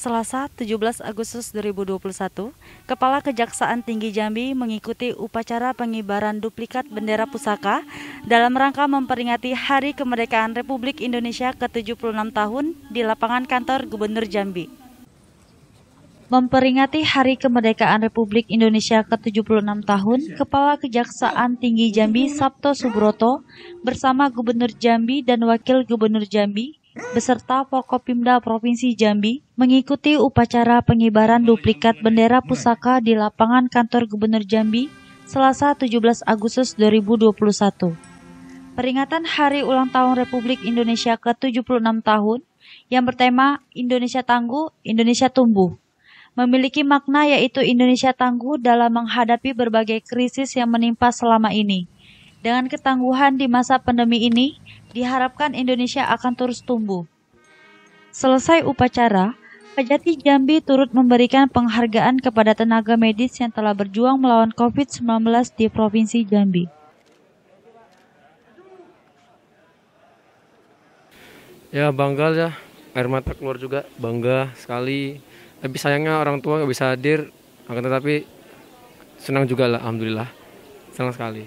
Selasa 17 Agustus 2021, Kepala Kejaksaan Tinggi Jambi mengikuti upacara pengibaran duplikat bendera pusaka dalam rangka memperingati Hari Kemerdekaan Republik Indonesia ke-76 tahun di lapangan kantor Gubernur Jambi. Memperingati Hari Kemerdekaan Republik Indonesia ke-76 tahun, Kepala Kejaksaan Tinggi Jambi Sabto Subroto bersama Gubernur Jambi dan Wakil Gubernur Jambi beserta Forkopimda Provinsi Jambi mengikuti upacara pengibaran duplikat bendera pusaka di lapangan kantor Gubernur Jambi Selasa 17 Agustus 2021. Peringatan Hari Ulang Tahun Republik Indonesia ke-76 tahun yang bertema Indonesia Tangguh, Indonesia Tumbuh memiliki makna yaitu Indonesia tangguh dalam menghadapi berbagai krisis yang menimpa selama ini. Dengan ketangguhan di masa pandemi ini, diharapkan Indonesia akan terus tumbuh. Selesai upacara, Kejati Jambi turut memberikan penghargaan kepada tenaga medis yang telah berjuang melawan COVID-19 di Provinsi Jambi. Ya bangga ya, air mata keluar juga, bangga sekali. Tapi sayangnya orang tua nggak bisa hadir, akan tetapi senang juga lah, Alhamdulillah. Senang sekali.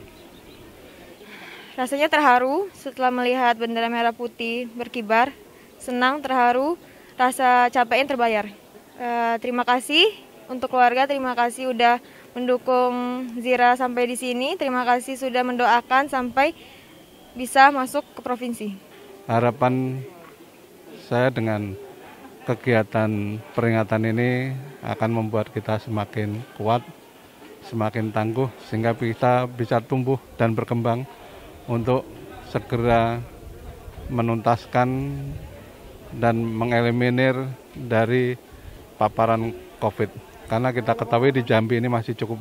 Rasanya terharu setelah melihat bendera merah putih berkibar, senang, terharu, rasa capeknya terbayar. E, terima kasih untuk keluarga, terima kasih udah mendukung Zira sampai di sini, terima kasih sudah mendoakan sampai bisa masuk ke provinsi. Harapan saya dengan kegiatan peringatan ini akan membuat kita semakin kuat, semakin tangguh, sehingga kita bisa tumbuh dan berkembang untuk segera menuntaskan dan mengeliminir dari paparan COVID. Karena kita ketahui di Jambi ini masih cukup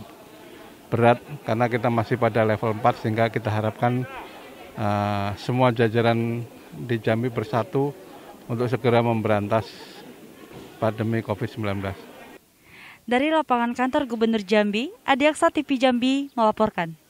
berat karena kita masih pada level 4 sehingga kita harapkan uh, semua jajaran di Jambi bersatu untuk segera memberantas pandemi COVID-19. Dari lapangan kantor Gubernur Jambi, Adiaksa TV Jambi melaporkan.